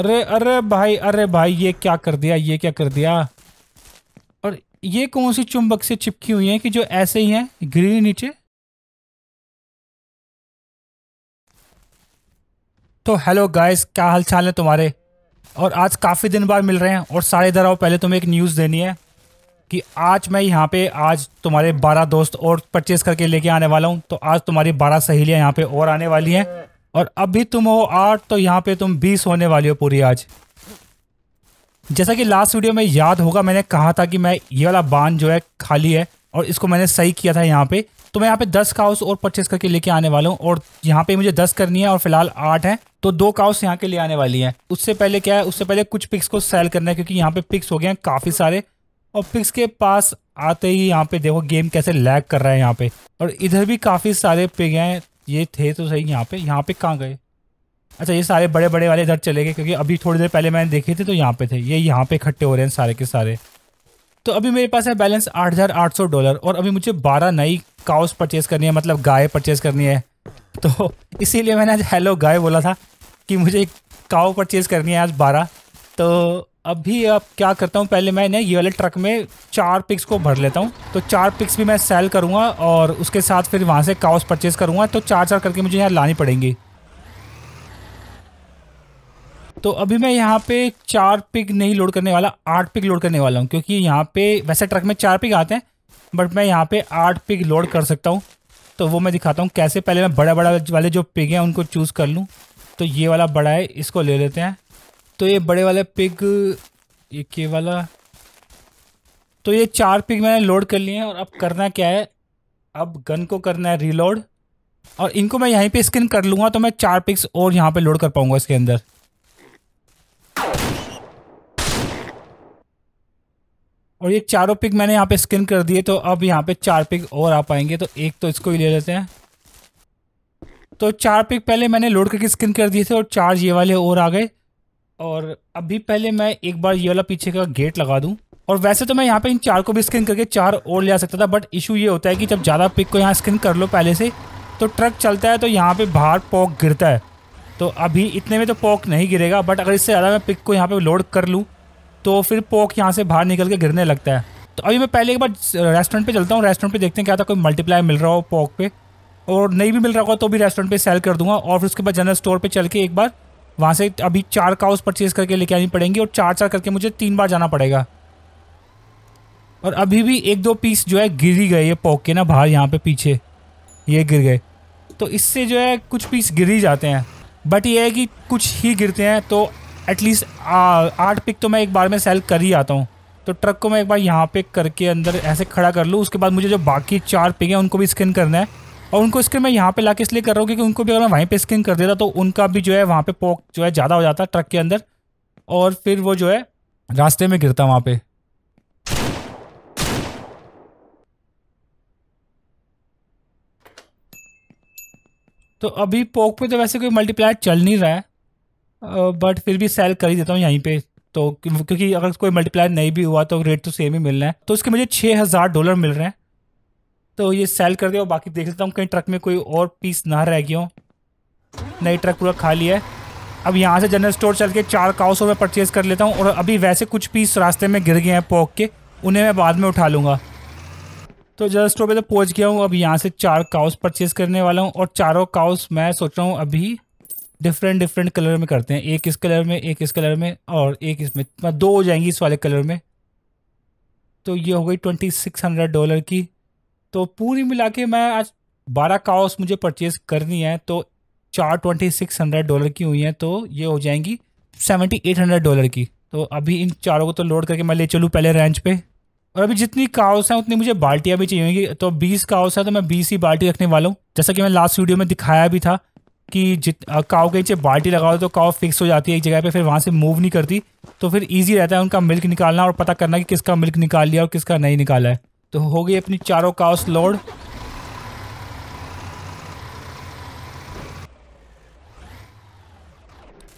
अरे अरे भाई अरे भाई ये क्या कर दिया ये क्या कर दिया और ये कौन सी चुंबक से चिपकी हुई है कि जो ऐसे ही है ग्रीन नीचे तो हेलो गाइस क्या हाल चाल है तुम्हारे और आज काफ़ी दिन बाद मिल रहे हैं और सारे इधर आओ पहले तुम्हें एक न्यूज़ देनी है कि आज मैं यहाँ पे आज तुम्हारे बारह दोस्त और परचेज़ करके लेके आने वाला हूँ तो आज तुम्हारी बारह सहेलियाँ यहाँ पे और आने वाली हैं और अभी तुम हो आठ तो यहाँ पे तुम बीस होने वाली हो पूरी आज जैसा कि लास्ट वीडियो में याद होगा मैंने कहा था कि मैं ये वाला बांध जो है खाली है और इसको मैंने सही किया था यहाँ पे तो मैं यहाँ पे दस काउस और परचेस करके लेके आने वाला हूँ और यहाँ पे मुझे दस करनी है और फिलहाल आठ है तो दो काउस यहाँ के लिए आने वाली है उससे पहले क्या है उससे पहले कुछ पिक्स को सेल करना है क्योंकि यहाँ पे पिक्स हो गए हैं काफ़ी सारे और पिक्स के पास आते ही यहाँ पे देखो गेम कैसे लैग कर रहा है यहाँ पे और इधर भी काफ़ी सारे पिग हैं ये थे तो सही यहाँ पे यहाँ पे कहाँ गए अच्छा ये सारे बड़े बड़े वाले इधर चले गए क्योंकि अभी थोड़ी देर पहले मैंने देखे थे तो यहाँ पे थे ये यहाँ पे इकट्ठे हो रहे हैं सारे के सारे तो अभी मेरे पास है बैलेंस 8,800 डॉलर और अभी मुझे 12 नई काउस परचेज़ करनी है मतलब गाय परचेज़ करनी है तो इसीलिए मैंने आज हेलो गाय बोला था कि मुझे काव परचेज़ करनी है आज बारह तो अभी अब क्या करता हूँ पहले मैं ये वाले ट्रक में चार पिक्स को भर लेता हूँ तो चार पिक्स भी मैं सेल करूँगा और उसके साथ फिर वहाँ से काउस परचेज़ करूँगा तो चार चार करके मुझे यहाँ लानी पड़ेंगी तो अभी मैं यहाँ पे चार पिक नहीं लोड करने वाला आठ पिक लोड करने वाला हूँ क्योंकि यहाँ पे वैसे ट्रक में चार पिक आते हैं बट मैं यहाँ पे आठ पिक लोड कर सकता हूँ तो वो मैं दिखाता हूँ कैसे पहले मैं बड़ा बड़ा वाले जो पिक हैं उनको चूज़ कर लूँ तो ये वाला बड़ा है इसको ले लेते हैं तो ये बड़े वाला पिग ये के वाला तो ये चार पिग मैंने लोड कर लिए हैं और अब करना क्या है अब गन को करना है रीलोड और इनको मैं यहीं पे स्किन कर लूँगा तो मैं चार पिक्स और यहाँ पे लोड कर पाऊँगा इसके अंदर और ये चारों पिक मैंने यहाँ पे स्किन कर दिए तो अब यहाँ पे चार पिक और आ पाएंगे तो एक तो इसको ही ले लेते हैं तो चार पिक पहले मैंने लोड करके स्किन कर दिए थे और चार ये वाले और आ गए और अभी पहले मैं एक बार ये वाला पीछे का गेट लगा दूँ और वैसे तो मैं यहाँ पे इन चार को भी स्किन करके चार और ले आ सकता था बट इशू ये होता है कि जब ज़्यादा पिक को यहाँ स्किन कर लो पहले से तो ट्रक चलता है तो यहाँ पे बाहर पॉक गिरता है तो अभी इतने में तो पॉक नहीं गिरेगा बट अगर इससे ज़्यादा मैं पिक को यहाँ पर लोड कर लूँ तो फिर पॉक यहाँ से बाहर निकल के गिरने लगता है तो अभी मैं पहले एक बार रेस्टोरेंट पर चलता हूँ रेस्टोरेंट पर देखते हैं क्या था कोई मल्टीप्लाई मिल रहा हो पॉक पर और नहीं भी मिल रहा होगा तो भी रेस्टोरेंट पर सेल कर दूँगा और फिर उसके बाद जनरल स्टोर पर चल के एक बार वहाँ से अभी चार काउस परचेज करके लेके आनी पड़ेंगी और चार चार करके मुझे तीन बार जाना पड़ेगा और अभी भी एक दो पीस जो है गिर ही गए ये पोक के ना बाहर यहाँ पे पीछे ये गिर गए तो इससे जो है कुछ पीस गिर ही जाते हैं बट ये है कि कुछ ही गिरते हैं तो एटलीस्ट आठ पिक तो मैं एक बार में सेल कर ही आता हूँ तो ट्रक को मैं एक बार यहाँ पे करके अंदर ऐसे खड़ा कर लूँ उसके बाद मुझे जो बाकी चार पिक हैं उनको भी स्किन करना है और उनको स्क्रीन मैं यहाँ पे ला इसलिए कर रहा हूँ क्योंकि उनको भी अगर मैं वहीं पर स्क्रीन कर देता तो उनका भी जो है वहाँ पर पोक जो है ज़्यादा हो जाता ट्रक के अंदर और फिर वो जो है रास्ते में गिरता वहाँ पर तो अभी पोक पे तो वैसे कोई मल्टीप्लायर चल नहीं रहा है बट फिर भी सेल कर ही देता हूँ यहीं पे तो क्योंकि अगर कोई मल्टीप्लायर नहीं भी हुआ तो रेट तो सेम ही मिलना है तो उसके मुझे छः हज़ार डॉलर मिल रहे हैं तो ये सेल कर दिया बाकी देख लेता हूँ कहीं ट्रक में कोई और पीस ना रह गया हो नई ट्रक पूरा खाली है अब यहाँ से जनरल स्टोर चल के चार काउस में परचेज़ कर लेता हूँ और अभी वैसे कुछ पीस रास्ते में गिर गए हैं पोक के उन्हें मैं बाद में उठा लूँगा तो जनरल स्टोर पे तो पहुँच गया हूँ अब यहाँ से चार काउस परचेज़ करने वाला हूँ और चारों काउस मैं सोच रहा हूँ अभी डिफरेंट डिफरेंट कलर में करते हैं एक इस कलर में एक इस कलर में और एक इसमें दो हो जाएंगी इस वाले कलर में तो ये हो गई ट्वेंटी सिक्स हंड्रेड डॉलर की तो पूरी मिला के मैं आज बारह काउस मुझे परचेज करनी है तो चार ट्वेंटी सिक्स हंड्रेड डॉलर की हुई हैं तो ये हो जाएंगी सेवेंटी एट हंड्रेड डॉलर की तो अभी इन चारों को तो लोड करके मैं ले चलूँ पहले रेंच पे और अभी जितनी काउस हैं उतनी मुझे बाल्टियाँ भी चाहिए होंगी तो बीस काउस है तो मैं बीस ही बाल्टी रखने वाला हूँ जैसा कि मैं लास्ट वीडियो में दिखाया भी था कि जित काओ के नीचे बाल्टी लगाओ तो काव फिक्स हो जाती है एक जगह पे फिर वहाँ से मूव नहीं करती तो फिर ईजी रहता है उनका मिल्क निकालना और पता करना कि किसका मिल्क निकाल लिया और किसका नहीं निकाला है तो हो गई अपनी चारों काउस लोड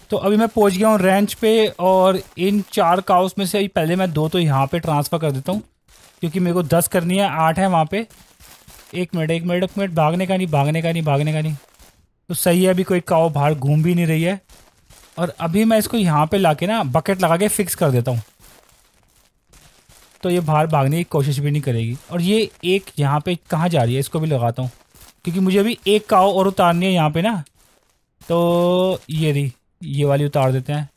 तो अभी मैं पहुंच गया हूँ रेंच पे और इन चार काउस में से अभी पहले मैं दो तो यहाँ पे ट्रांसफ़र कर देता हूँ क्योंकि मेरे को दस करनी है आठ है वहाँ पे एक मिनट एक मिनट एक मिनट भागने का नहीं भागने का नहीं भागने का नहीं तो सही है अभी कोई काओ बाहर घूम भी नहीं रही है और अभी मैं इसको यहाँ पे लाके ना बकेट लगा के फिक्स कर देता हूँ तो ये बाहर भागने की कोशिश भी नहीं करेगी और ये एक यहाँ पे कहाँ जा रही है इसको भी लगाता हूँ क्योंकि मुझे अभी एक काओ और उतारनी है यहाँ पे ना तो ये रही ये वाली उतार देते हैं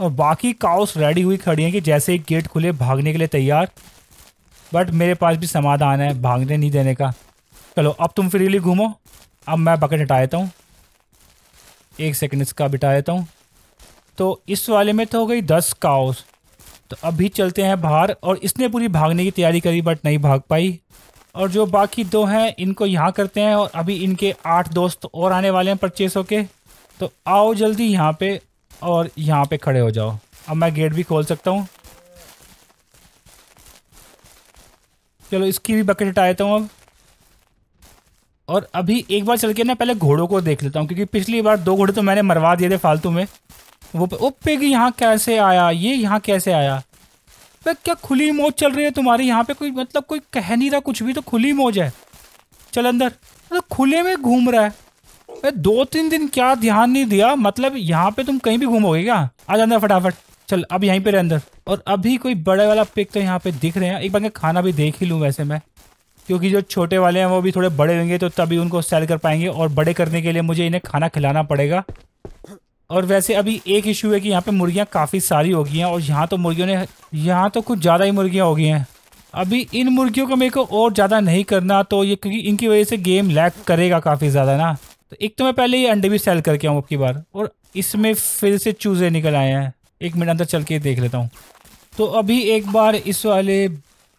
और बाकी काउस रेडी हुई खड़ी हैं कि जैसे ही गेट खुले भागने के लिए तैयार बट मेरे पास भी समाधान है भागने नहीं देने का चलो अब तुम फ्रीली घूमो अब मैं बकेट हटा देता हूँ एक सेकंड इसका बिठा देता हूँ तो इस वाले में तो हो गई दस काउस तो अभी चलते हैं बाहर और इसने पूरी भागने की तैयारी करी बट नहीं भाग पाई और जो बाकी दो हैं इनको यहाँ करते हैं और अभी इनके आठ दोस्त और आने वाले हैं परचेस होके तो आओ जल्दी यहाँ पे और यहाँ पे खड़े हो जाओ अब मैं गेट भी खोल सकता हूँ चलो इसकी भी बकेट हटा देता हूँ अब और अभी एक बार चल के ना पहले घोड़ों को देख लेता हूँ क्योंकि पिछली बार दो घोड़े तो मैंने मरवा दिए थे फालतू में वो ओपे की यहाँ कैसे आया ये यहाँ कैसे आया भाई क्या खुली मौज चल रही है तुम्हारी यहाँ पे कोई मतलब कोई कह नहीं रहा कुछ भी तो खुली मौज है चल अंदर तो खुले में घूम रहा है भाई दो तीन दिन क्या ध्यान नहीं दिया मतलब यहाँ पे तुम कहीं भी घूमोगे क्या आज अंदर फटाफट चल अब यहीं पे रह अंदर और अभी कोई बड़े वाला पिक तो यहाँ पे दिख रहे हैं एक बार मैं खाना भी देख ही लूँ वैसे मैं क्योंकि जो छोटे वाले हैं वो भी थोड़े बड़े होंगे तो तभी उनको सेल कर पाएंगे और बड़े करने के लिए मुझे इन्हें खाना खिलाना पड़ेगा और वैसे अभी एक इशू है कि यहाँ पे मुर्गियाँ काफ़ी सारी हो गई हैं और यहाँ तो मुर्गियों ने यहाँ तो कुछ ज़्यादा ही मुर्गियाँ हो गई हैं अभी इन मुर्गियों को मेरे को और ज़्यादा नहीं करना तो ये क्योंकि इनकी वजह से गेम लैक करेगा काफ़ी ज़्यादा ना तो एक तो मैं पहले ही अंडे भी सेल करके आऊँ आपकी बार और इसमें फिर से चूज़े निकल आए हैं एक मिनट अंदर चल के देख लेता हूँ तो अभी एक बार इस वाले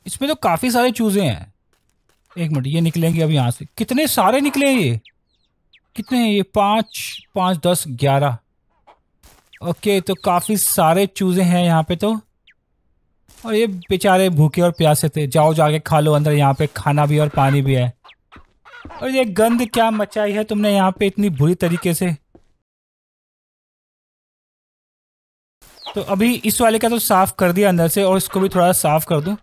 इसमें तो काफ़ी सारे चूज़े हैं एक मिनट ये निकलेंगे अभी यहाँ से कितने सारे निकले ये कितने हैं ये पाँच पाँच दस ग्यारह ओके तो काफ़ी सारे चूज़े हैं यहाँ पे तो और ये बेचारे भूखे और प्यासे थे जाओ जाके खा लो अंदर यहाँ पे खाना भी और पानी भी है और ये गंद क्या मचाई है तुमने यहाँ पे इतनी बुरी तरीके से तो अभी इस वाले का तो साफ कर दिया अंदर से और इसको भी थोड़ा साफ कर दूँ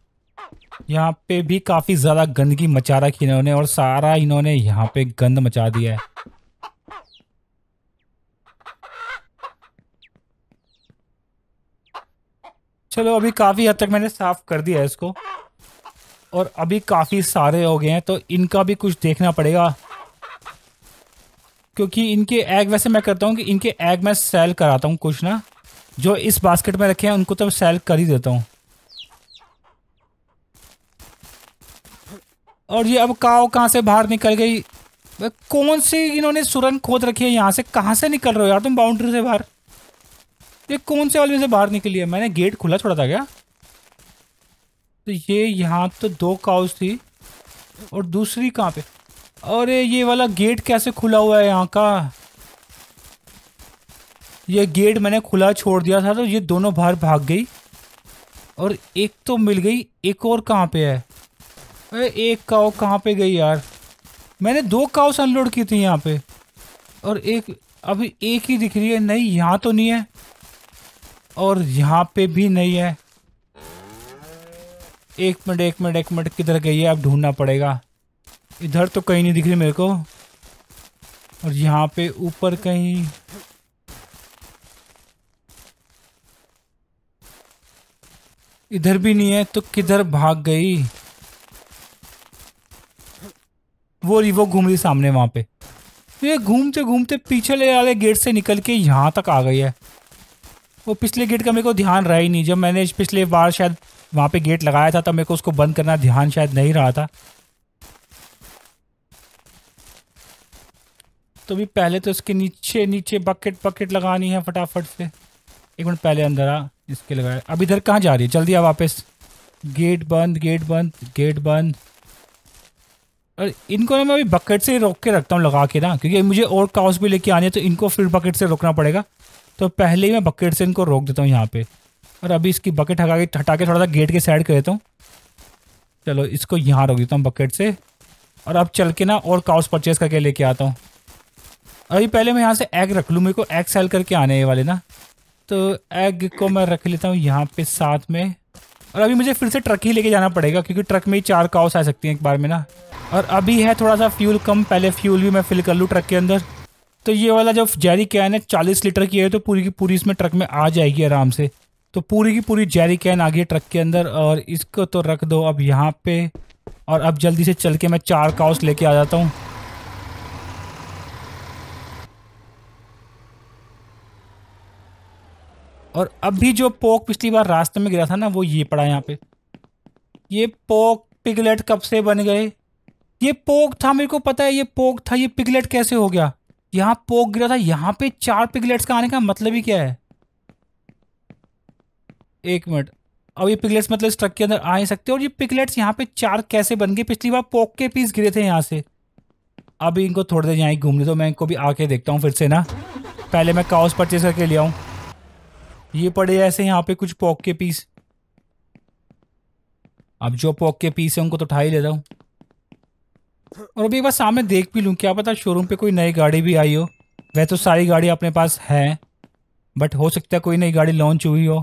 यहाँ पे भी काफ़ी ज़्यादा गंदगी मचा रखी इन्होंने और सारा इन्होंने यहाँ पे गंद मचा दिया है चलो अभी काफ़ी हद तक मैंने साफ़ कर दिया है इसको और अभी काफ़ी सारे हो गए हैं तो इनका भी कुछ देखना पड़ेगा क्योंकि इनके एग वैसे मैं करता हूँ कि इनके एग मैं सेल कराता हूँ कुछ ना जो इस बास्केट में रखे हैं उनको तो सेल कर ही देता हूँ और ये अब काओ कहाँ से बाहर निकल गई कौन सी इन्होंने सुरंग खोद रखी है यहाँ से कहाँ से निकल रहे हो यार तुम बाउंड्री से बाहर ये कौन से वाले से बाहर निकली है मैंने गेट खुला छोड़ा था क्या तो ये यहाँ तो दो काउस थी और दूसरी कहाँ पे अरे ये वाला गेट कैसे खुला हुआ है यहाँ का ये गेट मैंने खुला छोड़ दिया था तो ये दोनों बाहर भाग गई और एक तो मिल गई एक और कहाँ पे है अरे एक काओ कहाँ पे गई यार मैंने दो काउस अनलोड की थी यहाँ पे और एक अभी एक ही दिख रही है नहीं यहाँ तो नहीं है और यहाँ पे भी नहीं है एक मिनट एक मिनट एक मिनट किधर गई है अब ढूंढना पड़ेगा इधर तो कहीं नहीं दिख रही मेरे को और यहाँ पे ऊपर कहीं इधर भी नहीं है तो किधर भाग गई वो वो घूम रही सामने वहां पे ये घूमते घूमते पीछे ले वाले गेट से निकल के यहां तक आ गई है वो पिछले गेट का मेरे को ध्यान रहा ही नहीं जब मैंने पिछले बार शायद वहाँ पे गेट लगाया था तब मेरे को उसको बंद करना ध्यान शायद नहीं रहा था तो भी पहले तो इसके नीचे नीचे बकेट बकेट लगानी है फटाफट से एक मिनट पहले अंदर आ इसके लगाए अब इधर कहाँ जा रही है जल्दी आ वापस गेट बंद गेट बंद गेट बंद और इनको ना मैं अभी बकेट से रोक के रखता हूँ लगा के ना क्योंकि मुझे और काउस भी लेके आने हैं तो इनको फिर बकेट से रोकना पड़ेगा तो पहले ही मैं बकेट से इनको रोक देता हूँ यहाँ पे और अभी इसकी बकेट हटा के हटा के थोड़ा सा गेट के साइड कर देता हूँ चलो इसको यहाँ रोक देता हूँ बकेट से और अब चल के ना और काउस परचेज करके लेके आता हूँ अभी पहले मैं यहाँ से एग रख लूँ मेरे को एग सेल करके आने वाले ना तो एग को मैं रख लेता हूँ यहाँ पे साथ में और अभी मुझे फिर से ट्रक ही लेके जाना पड़ेगा क्योंकि ट्रक में ही चार काउस आ सकती हैं एक बार में ना और अभी है थोड़ा सा फ्यूल कम पहले फ्यूल भी मैं फिल कर लूँ ट्रक के अंदर तो ये वाला जब जैरी कैन है चालीस लीटर की है तो पूरी की पूरी इसमें ट्रक में आ जाएगी आराम से तो पूरी की पूरी जैरी कैन आ गई ट्रक के अंदर और इसको तो रख दो अब यहाँ पे और अब जल्दी से चल के मैं चार काउस लेके आ जाता हूँ और अभी जो पोक पिछली बार रास्ते में गिरा था ना वो ये पड़ा यहाँ पे ये पोक पिगलेट कब से बन गए ये पोक था मेरे को पता है ये पोक था ये पिगलेट कैसे हो गया यहां पोक गिरा था यहां पे चार पिगलेट्स का आने का मतलब ही क्या है एक मिनट अब ये पिगलेट्स मतलब इस ट्रक के अंदर आ ही सकते और ये पिगलेट्स यहाँ पे चार कैसे बन गए पिछली बार पोक के पीस गिरे थे यहाँ से अभी इनको थोड़ी देर यहाँ घूमने तो मैं इनको भी आके देखता हूँ फिर से ना पहले मैं काउस परचेज करके ले आऊँ ये पड़े ऐसे यहाँ पे कुछ पोक के पीस अब जो पोक के पीस है उनको तो उठा ही लेता हूँ और अभी बस सामने देख भी लूँ क्या पता शोरूम पे कोई नई गाड़ी भी आई हो वह तो सारी गाड़ी अपने पास है बट हो सकता है कोई नई गाड़ी लॉन्च हुई हो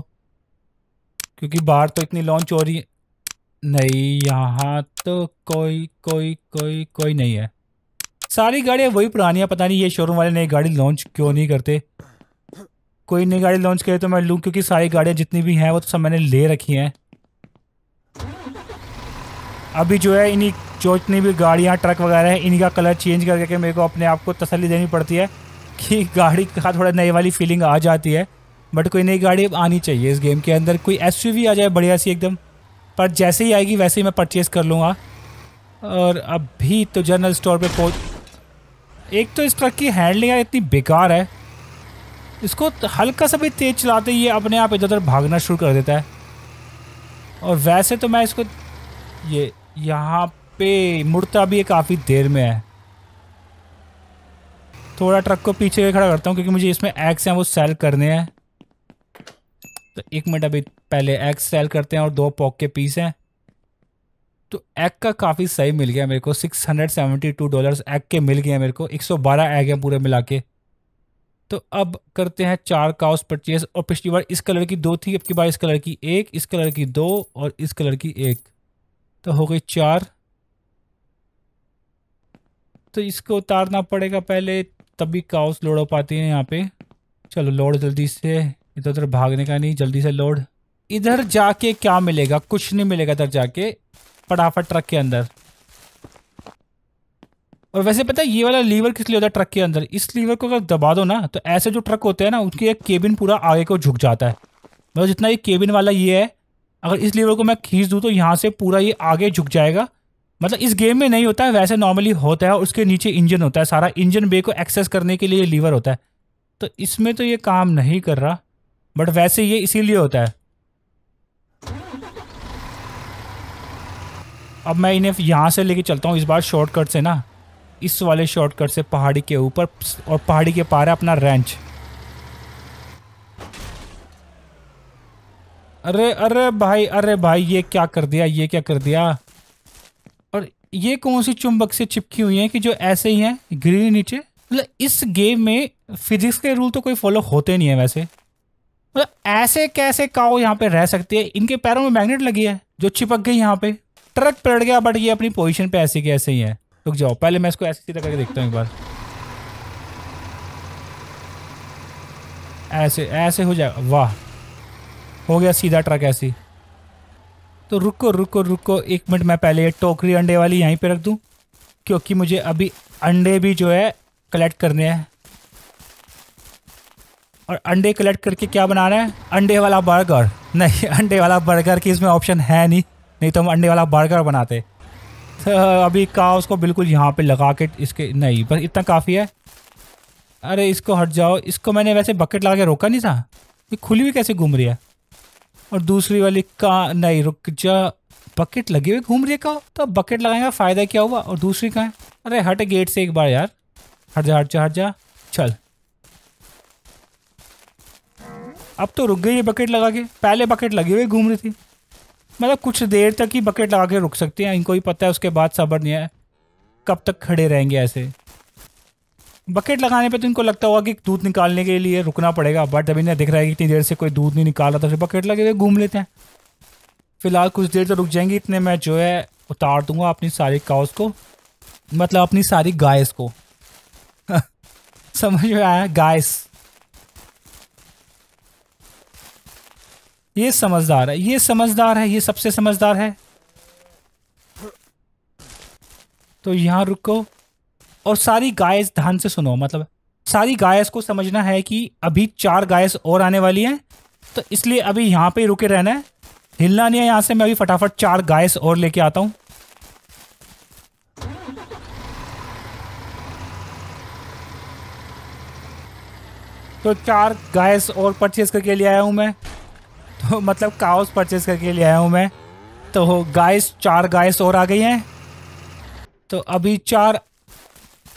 क्योंकि बाहर तो इतनी लॉन्च हो रही है नहीं यहाँ तो कोई कोई कोई कोई नहीं है सारी गाड़ियाँ वही पुरानी है पता नहीं ये शोरूम वाले नई गाड़ी लॉन्च क्यों नहीं करते कोई नई गाड़ी लॉन्च करे तो मैं लूँ क्योंकि सारी गाड़ियाँ जितनी भी हैं वो तो सब मैंने ले रखी हैं अभी जो है इन्हीं जो इतनी भी गाड़ियाँ ट्रक वगैरह हैं इनका कलर चेंज करके कर मेरे को अपने आप को तसली देनी पड़ती है कि गाड़ी का थोड़ा नई वाली फीलिंग आ जाती है बट कोई नई गाड़ी आनी चाहिए इस गेम के अंदर कोई एस आ जाए बढ़िया सी एकदम पर जैसे ही आएगी वैसे ही मैं परचेज़ कर लूँगा और अभी तो जनरल स्टोर पर पहुँच एक तो इस ट्रक की हैंडलिंग इतनी बेकार है इसको हल्का सा भी तेज़ चलाते ये अपने आप इधर उधर भागना शुरू कर देता है और वैसे तो मैं इसको ये यहाँ पे मुड़ता भी काफ़ी देर में है थोड़ा ट्रक को पीछे खड़ा करता हूँ क्योंकि मुझे इसमें एग्स हैं वो सेल करने हैं तो एक मिनट अभी पहले एग्स सेल करते हैं और दो पॉक के पीस हैं तो एग का काफ़ी सही मिल गया मेरे को six hundred seventy two dollars एग के मिल गए मेरे को एक सौ बारह एग हैं पूरे मिला के तो अब करते हैं चार काउस परचेज और पिछली बार इस कलर की दो थी अब की बार इस कलर की एक इस कलर की दो और इस कलर की एक तो हो गई चार तो इसको उतारना पड़ेगा पहले तभी काउस लोड हो पाती है यहाँ पे चलो लोड जल्दी से इधर उधर भागने का नहीं जल्दी से लोड इधर जाके क्या मिलेगा कुछ नहीं मिलेगा इधर जाके फटाफट ट्रक के अंदर और वैसे पता है ये वाला लीवर किस लिए होता है ट्रक के अंदर इस लीवर को अगर दबा दो ना तो ऐसे जो ट्रक होते हैं ना उनकी एक केबिन पूरा आगे को झुक जाता है मतलब जितना ये केबिन वाला ये है अगर इस लीवर को मैं खींच दूँ तो यहाँ से पूरा ये आगे झुक जाएगा मतलब इस गेम में नहीं होता है वैसे नॉर्मली होता है उसके नीचे इंजन होता है सारा इंजन बे को एक्सेस करने के लिए लीवर होता है तो इसमें तो ये काम नहीं कर रहा बट वैसे ये इसीलिए होता है अब मैं इन्हें यहाँ से लेके चलता हूँ इस बार शॉर्टकट से ना इस वाले शॉर्टकट से पहाड़ी के ऊपर और पहाड़ी के पार है अपना रेंच अरे अरे भाई अरे भाई ये क्या कर दिया ये क्या कर दिया ये कौन सी चुंबक से चिपकी हुई है कि जो ऐसे ही है ग्रीन नीचे मतलब इस गेम में फिजिक्स के रूल तो कोई फॉलो होते नहीं है वैसे मतलब ऐसे कैसे काओ यहाँ पे रह सकती है इनके पैरों में मैग्नेट लगी है जो चिपक गई यहाँ पे ट्रक पलट गया बट ये अपनी पोजीशन पे ऐसे के ऐसे ही है रुक जाओ पहले मैं इसको ऐसे सीधा करके देखता हूँ एक बार ऐसे ऐसे हो जाएगा वाह हो गया सीधा ट्रक ऐसी तो रुको रुको रुको एक मिनट मैं पहले ये टोकरी अंडे वाली यहीं पे रख दूँ क्योंकि मुझे अभी अंडे भी जो है कलेक्ट करने हैं और अंडे कलेक्ट करके क्या बनाना है अंडे वाला बर्गर नहीं अंडे वाला बर्गर की इसमें ऑप्शन है नहीं नहीं तो हम अंडे वाला बर्गर बनाते तो अभी का उसको बिल्कुल यहाँ पे लगा के इसके नहीं बस इतना काफ़ी है अरे इसको हट जाओ इसको मैंने वैसे बकेट लगा के रोका नहीं था ये खुली हुई कैसे घूम रही है और दूसरी वाली का नहीं रुक जा बकेट लगी हुई घूम रही का तो बकेट लगाएगा फायदा क्या हुआ और दूसरी कहाँ है अरे हट गेट से एक बार यार हट जा हट जा हट जा चल अब तो रुक गई बकेट लगा के पहले बकेट लगी हुई घूम रही थी मतलब कुछ देर तक ही बकेट लगा के रुक सकते हैं इनको ही पता है उसके बाद सबर नहीं है कब तक खड़े रहेंगे ऐसे बकेट लगाने पे तो इनको लगता होगा कि दूध निकालने के लिए रुकना पड़ेगा बट अभी ना दिख रहा है कि इतनी देर से कोई दूध नहीं निकाल रहा था बकेट तो लगे हुए घूम लेते हैं फिलहाल कुछ देर तो रुक जाएंगे इतने मैं जो है उतार दूंगा अपनी सारी काउस को मतलब अपनी सारी गायस को समझ में आया गायस ये समझदार है ये समझदार है ये सबसे समझदार है तो यहां रुको और सारी गायस ध्यान से सुनो मतलब सारी गायस को समझना है कि अभी चार गायस और आने वाली हैं तो इसलिए अभी यहाँ पे ही रुके रहना है हिलना नहीं है यहाँ से मैं अभी फटाफट चार गायस और लेके आता हूँ तो चार गायस और परचेज करके ले आया हूँ मैं तो मतलब काउस परचेज करके ले आया हूँ मैं तो गायस चार गायस और आ गई हैं तो अभी चार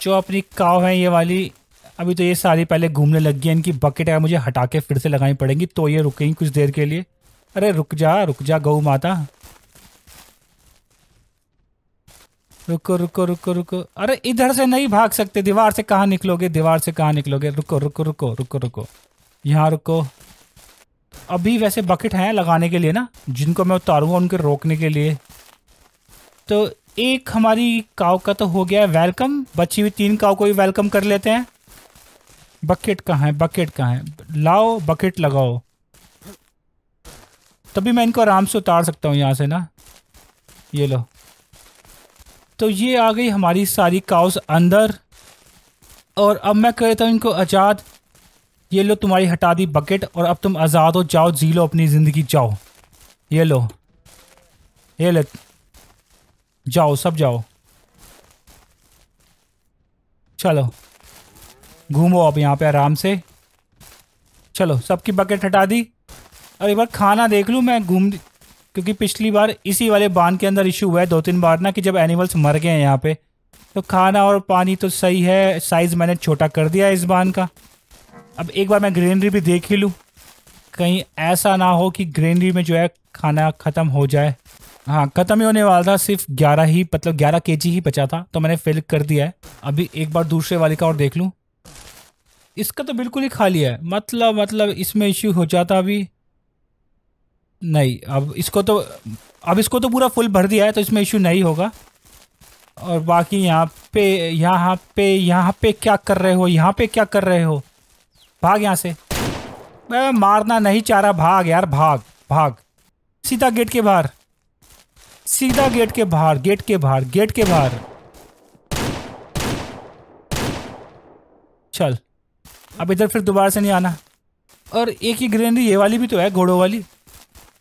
जो अपनी काव है ये वाली अभी तो ये सारी पहले घूमने लग गई इनकी बकेट है मुझे हटा के फिर से लगानी पड़ेंगी तो ये रुकेंगी कुछ देर के लिए अरे रुक जा रुक जा गऊ माता रुको रुको रुको रुको अरे इधर से नहीं भाग सकते दीवार से कहाँ निकलोगे दीवार से कहाँ निकलोगे रुको रुको रुको रुको रुको यहाँ रुको अभी वैसे बकेट हैं लगाने के लिए ना जिनको मैं उतारूंगा उनके रोकने के लिए तो एक हमारी काव का तो हो गया है वेलकम बची हुई तीन काव को भी वेलकम कर लेते हैं बकेट कहाँ है बकेट कहाँ है लाओ बकेट लगाओ तभी मैं इनको आराम से उतार सकता हूँ यहाँ से ना ये लो तो ये आ गई हमारी सारी काउस अंदर और अब मैं कहता हूँ इनको आज़ाद ये लो तुम्हारी हटा दी बकेट और अब तुम आज़ाद हो जाओ जी लो अपनी ज़िंदगी जाओ ये लो ये लो जाओ सब जाओ चलो घूमो अब यहाँ पे आराम से चलो सबकी बकेट हटा दी और एक बार खाना देख लूँ मैं घूम क्योंकि पिछली बार इसी वाले बांध के अंदर इशू हुआ है दो तीन बार ना कि जब एनिमल्स मर गए हैं यहाँ पे तो खाना और पानी तो सही है साइज़ मैंने छोटा कर दिया है इस बांध का अब एक बार मैं ग्रीनरी भी देख ही लूँ कहीं ऐसा ना हो कि ग्रीनरी में जो है खाना ख़त्म हो जाए हाँ खत्म ही होने वाला था सिर्फ ग्यारह ही मतलब ग्यारह के ही बचा था तो मैंने फिल कर दिया है अभी एक बार दूसरे वाले का और देख लूँ इसका तो बिल्कुल ही खाली है मतलब मतलब इसमें इश्यू हो जाता अभी नहीं अब इसको तो अब इसको तो पूरा फुल भर दिया है तो इसमें इश्यू नहीं होगा और बाकी यहाँ पे यहाँ पे यहाँ पे क्या कर रहे हो यहाँ पे क्या कर रहे हो भाग यहाँ से मैं मारना नहीं चाह रहा भाग यार भाग भाग सीधा गेट के बाहर सीधा गेट के बाहर गेट के बाहर गेट के बाहर चल अब इधर फिर दोबारा से नहीं आना और एक ही ग्रेनरी ये वाली भी तो है घोड़ों वाली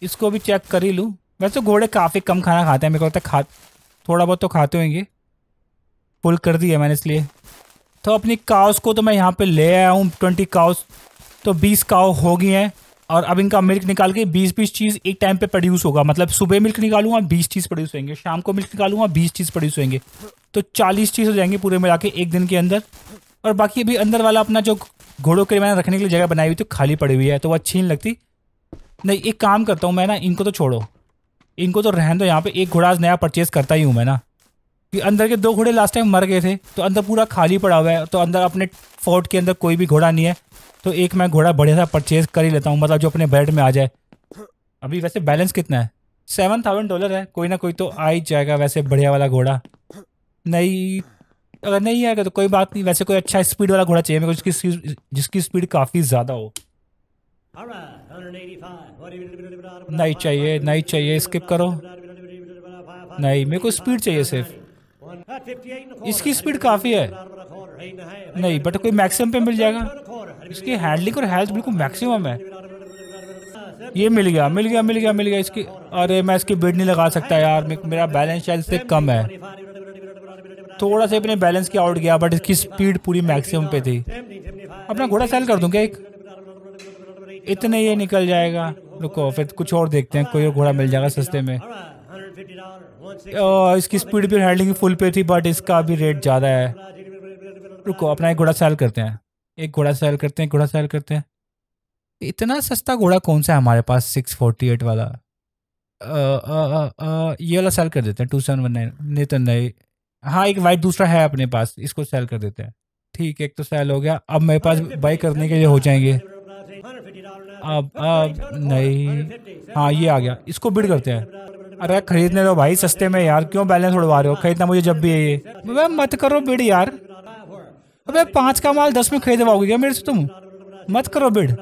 इसको भी चेक कर ही लूँ वैसे तो घोड़े काफ़ी कम खाना खाते हैं मेरे को लगता है खा थोड़ा बहुत तो खाते होंगे पुल कर दिया मैंने इसलिए तो अपनी काउस को तो मैं यहाँ पे ले आया हूँ ट्वेंटी काउस तो बीस काउ हो गई हैं और अब इनका मिल्क निकाल के बीस बीस चीज़ एक टाइम पे प्रोड्यूस होगा मतलब सुबह मिल्क निकालूंगा बीस चीज़ प्रोड्यूस होंगे शाम को मिल्क निकालूंगा बीस चीज़ प्रोड्यूस होंगे तो चालीस चीज़ हो जाएंगे पूरे मिला के एक दिन के अंदर और बाकी अभी अंदर वाला अपना जो घोड़ों के मैंने रखने के लिए जगह बनाई हुई थी खाली पड़ी हुई है तो वो अच्छी नहीं लगती नहीं एक काम करता हूँ मैं ना इनको तो छोड़ो इनको तो रहने दो यहाँ पर एक घोड़ा नया परचेज़ करता ही हूँ मैं ना कि अंदर के दो घोड़े लास्ट टाइम मर गए थे तो अंदर पूरा खाली पड़ा हुआ है तो अंदर अपने फोर्ट के अंदर कोई भी घोड़ा नहीं है तो एक मैं घोड़ा बढ़िया सा परचेज कर ही लेता हूँ मतलब जो अपने बजट में आ जाए अभी वैसे बैलेंस कितना है सेवन थाउजेंड डॉलर है कोई ना कोई तो आ ही जाएगा वैसे बढ़िया वाला घोड़ा नहीं अगर नहीं आएगा तो कोई बात नहीं वैसे कोई अच्छा स्पीड वाला घोड़ा चाहिए मेरे को जिसकी जिसकी स्पीड काफ़ी ज़्यादा हो नहीं चाहिए नहीं चाहिए स्किप करो नहीं मेरे को स्पीड चाहिए सिर्फ इसकी स्पीड काफ़ी है नहीं बट कोई मैक्सिमम पे मिल जाएगा इसकी हैंडलिंग और हेल्थ बिल्कुल मैक्सिमम है ये मिल गया मिल गया मिल गया मिल गया इसकी अरे मैं इसकी बिड नहीं लगा सकता यार मेरा बैलेंस शायद इससे कम है थोड़ा सा अपने बैलेंस की आउट गया बट इसकी स्पीड पूरी मैक्सिमम पे थी अपना घोड़ा सेल कर दूँ क्या एक इतने ये निकल जाएगा रुको फिर कुछ और देखते हैं कोई और घोड़ा मिल जाएगा सस्ते में Oh, इसकी स्पीड भी हैंडलिंग फुल पे थी बट इसका भी रेट ज़्यादा है रुको अपना एक घोड़ा सेल करते हैं एक घोड़ा सेल करते हैं घोड़ा सेल करते हैं इतना सस्ता घोड़ा कौन सा है हमारे पास सिक्स फोर्टी एट वाला आ, आ, आ, ये वाला सेल कर देते हैं टू सेवन वन नाइन नहीं नहीं हाँ एक वाइट दूसरा है अपने पास इसको सेल कर देते हैं ठीक है एक तो सेल हो गया अब मेरे पास बाई करने के लिए हो जाएंगे अब अब नहीं हाँ ये आ गया इसको बिड करते हैं अरे खरीदने दो भाई सस्ते में यार क्यों बैलेंस उड़वा रहे हो खरीदना मुझे जब भी है ये अबे मत करो बिड यार अबे पांच का माल दस में खरीदवाओगे क्या मेरे से तुम मत करो बिड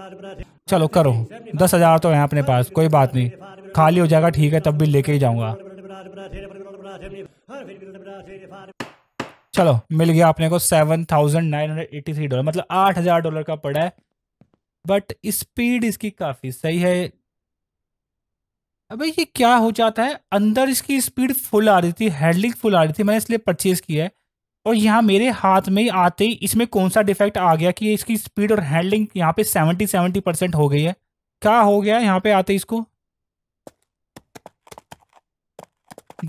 चलो करो दस हजार तो है अपने पास कोई बात नहीं खाली हो जाएगा ठीक है तब भी लेके ही जाऊंगा चलो मिल गया आपने को seven thousand nine hundred eighty three dollar मतलब आठ हजार डॉलर का पड़ा है बट स्पीड इसकी काफ़ी सही है अबे ये क्या हो जाता है अंदर इसकी स्पीड फुल आ रही थी हैंडलिंग फुल आ रही थी मैंने इसलिए परचेज़ किया है और यहाँ मेरे हाथ में ही आते ही इसमें कौन सा डिफेक्ट आ गया कि इसकी स्पीड और हैंडलिंग यहाँ पे सेवेंटी सेवेंटी परसेंट हो गई है क्या हो गया यहाँ पे आते इसको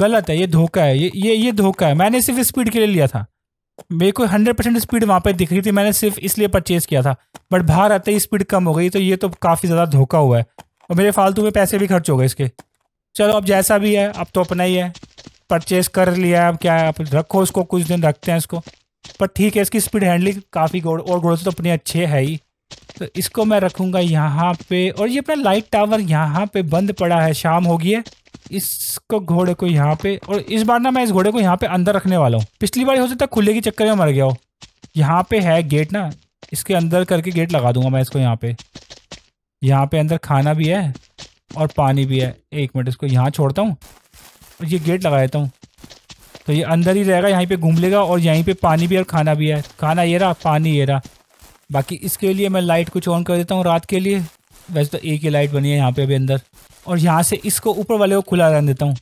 गलत है ये धोखा है ये ये ये धोखा है मैंने सिर्फ स्पीड के लिए लिया था मेरे को हंड्रेड परसेंट स्पीड वहाँ पे दिख रही थी मैंने सिर्फ इसलिए परचेज़ किया था बट बाहर आते ही स्पीड कम हो गई तो ये तो काफ़ी ज़्यादा धोखा हुआ है और मेरे फालतू में पैसे भी खर्च हो गए इसके चलो अब जैसा भी है अब तो अपना ही है परचेस कर लिया है अब क्या है आप रखो उसको कुछ दिन रखते हैं इसको पर ठीक है इसकी स्पीड हैंडलिंग काफ़ी गोड़ और घोड़े से तो अपने अच्छे है ही तो इसको मैं रखूँगा यहाँ पे और ये अपना लाइट टावर यहाँ पे बंद पड़ा है शाम होगी है इसको घोड़े को यहाँ पे और इस बार ना मैं इस घोड़े को यहाँ पे अंदर रखने वाला हूँ पिछली बार हो सकता है खुले के चक्कर में मर गया हो यहाँ पे है गेट ना इसके अंदर करके गेट लगा दूंगा मैं इसको यहाँ पे यहाँ पे अंदर खाना भी है और पानी भी है एक मिनट इसको यहाँ छोड़ता हूँ और ये गेट लगा देता हूँ तो ये अंदर ही रहेगा यहीं पे घूम लेगा और यहीं पे पानी भी और खाना भी है खाना ये रहा पानी ये रहा बाकी इसके लिए मैं लाइट कुछ ऑन कर देता हूँ रात के लिए वैसे तो एक ही लाइट बनी है यहाँ पे अभी अंदर और यहाँ से इसको ऊपर वाले को खुला रहने देता हूँ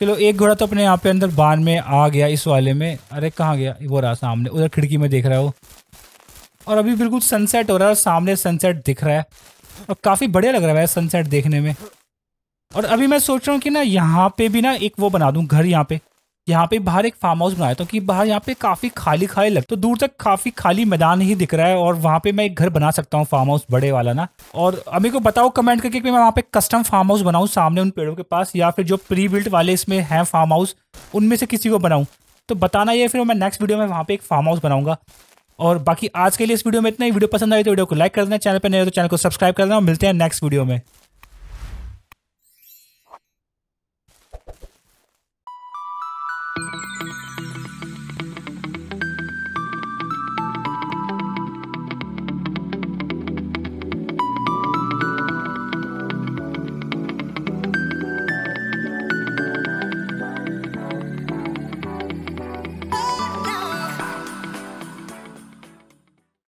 चलो एक घोड़ा तो अपने यहाँ पे अंदर बांध में आ गया इस वाले में अरे कहाँ गया वो रहा सामने उधर खिड़की में देख रहा है वो और अभी बिल्कुल सनसेट हो रहा है और सामने सनसेट दिख रहा है और काफ़ी बढ़िया लग रहा है सनसेट देखने में और अभी मैं सोच रहा हूँ कि ना यहाँ पे भी ना एक वो बना दूँ घर यहाँ पे यहाँ पे बाहर एक फार्म हाउस बनाया था कि बाहर यहाँ पे काफ़ी खाली खाली लगता तो दूर तक काफ़ी खाली मैदान ही दिख रहा है और वहाँ पे मैं एक घर बना सकता हूँ फार्म हाउस बड़े वाला ना और अभी को बताओ कमेंट करके कि मैं वहाँ पे कस्टम फार्म हाउस बनाऊँ सामने उन पेड़ों के पास या फिर जो प्री बिल्ट वाले इसमें हैं फार्म हाउस उनमें से किसी को बनाऊँ तो बताना ये फिर मैं नेक्स्ट वीडियो में वहाँ पे एक फार्म हाउस बनाऊंगा और बाकी आज के लिए इस वीडियो में इतना ही वीडियो पसंद आई तो वीडियो को लाइक कर देना चैनल पर नहीं तो चैनल को सब्सक्राइब कर देना और मिलते हैं नेक्स्ट वीडियो में